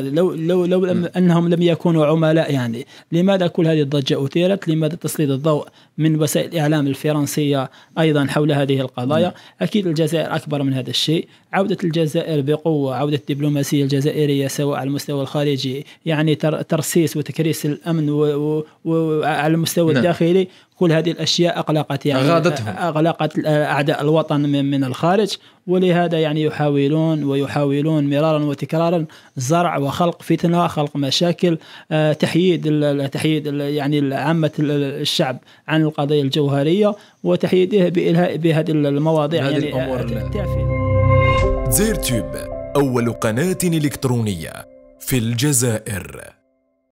لو لو لو لم انهم لم يكونوا عملاء يعني لماذا كل هذه الضجه اثيرت؟ لماذا تسليط الضوء من وسائل الاعلام الفرنسيه ايضا حول هذه القضايا؟ اكيد الجزائر اكبر من هذا الشيء، عوده الجزائر بقوه، عوده الدبلوماسيه الجزائريه سواء على المستوى الخارجي يعني ترسيس وتكريس الامن وعلى المستوى مم. نعم. الداخلي كل هذه الاشياء اغلقت يعني اغلقت آه، اعداء الوطن من الخارج ولهذا يعني يحاولون ويحاولون مرارا وتكرارا زرع وخلق فتنه خلق مشاكل آه، تحييد تحييد يعني عامه الشعب عن القضايا الجوهريه وتحييده بالهاء بهذه المواضيع يعني آه، الامور زير تيوب اول قناه الكترونيه في الجزائر